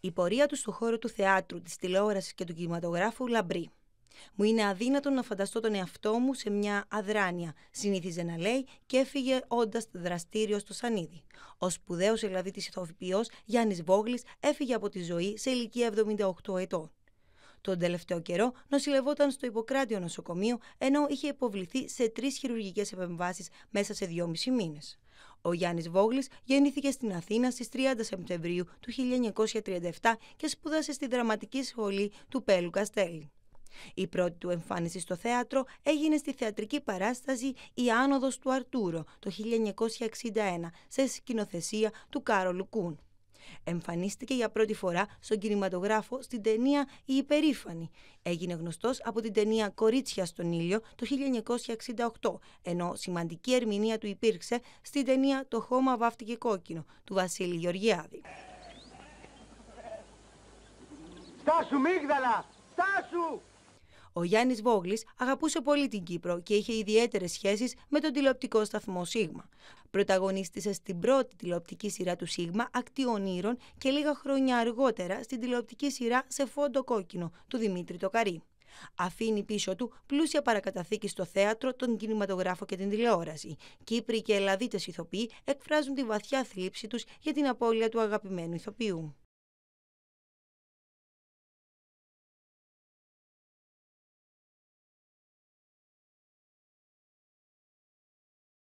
Η πορεία του στον χώρο του θεάτρου, της τηλεόρασης και του κινηματογράφου λαμπρεί. Μου είναι αδύνατο να φανταστώ τον εαυτό μου σε μια αδράνεια, συνήθιζε να λέει και έφυγε όντας δραστήριο στο Σανίδι. Ο σπουδαίος δηλαδή της ηθοποιός Γιάννης Βόγλης έφυγε από τη ζωή σε ηλικία 78 ετών. Τον τελευταίο καιρό νοσηλευόταν στο Ιπποκράτιο νοσοκομείο, ενώ είχε υποβληθεί σε τρεις χειρουργικές επεμβάσεις μέσα σε δυόμιση μήνες. Ο Γιάννης Βόγλης γεννήθηκε στην Αθήνα στις 30 Σεπτεμβρίου του 1937 και σπούδασε στη Δραματική Σχολή του Πέλου Καστέλη. Η πρώτη του εμφάνιση στο θέατρο έγινε στη θεατρική παράσταση «Η άνοδος του Αρτούρο» το 1961 σε σκηνοθεσία του Κάρολου Κούν. Εμφανίστηκε για πρώτη φορά στον κινηματογράφο στην ταινία Η Υπερήφανη. Έγινε γνωστός από την ταινία Κορίτσια στον ήλιο το 1968, ενώ σημαντική ερμηνεία του υπήρξε στην ταινία Το χώμα βάφτηκε κόκκινο του Βασίλη Γεωργιάδη. Στάσου μίγδαλα! Στάσου! Ο Γιάννης Βόγλης αγαπούσε πολύ την Κύπρο και είχε ιδιαίτερες σχέσεις με τον τηλεοπτικό σταθμό Σίγμα. Πρωταγωνίστησε στην πρώτη τηλεοπτική σειρά του Σίγμα, Ακτή Ονείρων, και λίγα χρόνια αργότερα στην τηλεοπτική σειρά Σε Φόντο Κόκκινο του Δημήτρη Τοκαρή. Αφήνει πίσω του πλούσια παρακαταθήκη στο θέατρο, τον κινηματογράφο και την τηλεόραση. Κύπροι και Ελλαδίτες ηθοποιοί εκφράζουν τη βαθιά θλίψη τους για την απώλεια του αγαπημένου ηθοποιού.